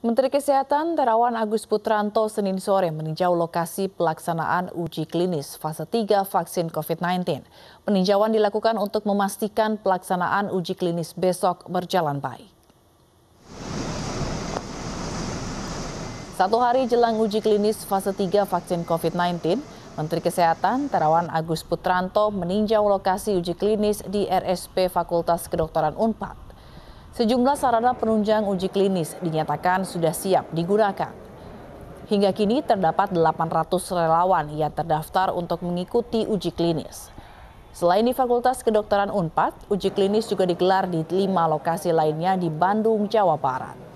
Menteri Kesehatan Terawan Agus Putranto Senin sore meninjau lokasi pelaksanaan uji klinis fase 3 vaksin COVID-19. Peninjauan dilakukan untuk memastikan pelaksanaan uji klinis besok berjalan baik. Satu hari jelang uji klinis fase 3 vaksin COVID-19, Menteri Kesehatan Terawan Agus Putranto meninjau lokasi uji klinis di RSP Fakultas Kedokteran UNPAD. Sejumlah sarana penunjang uji klinis dinyatakan sudah siap digunakan. Hingga kini terdapat 800 relawan yang terdaftar untuk mengikuti uji klinis. Selain di Fakultas Kedokteran UNPAD, uji klinis juga digelar di lima lokasi lainnya di Bandung, Jawa Barat.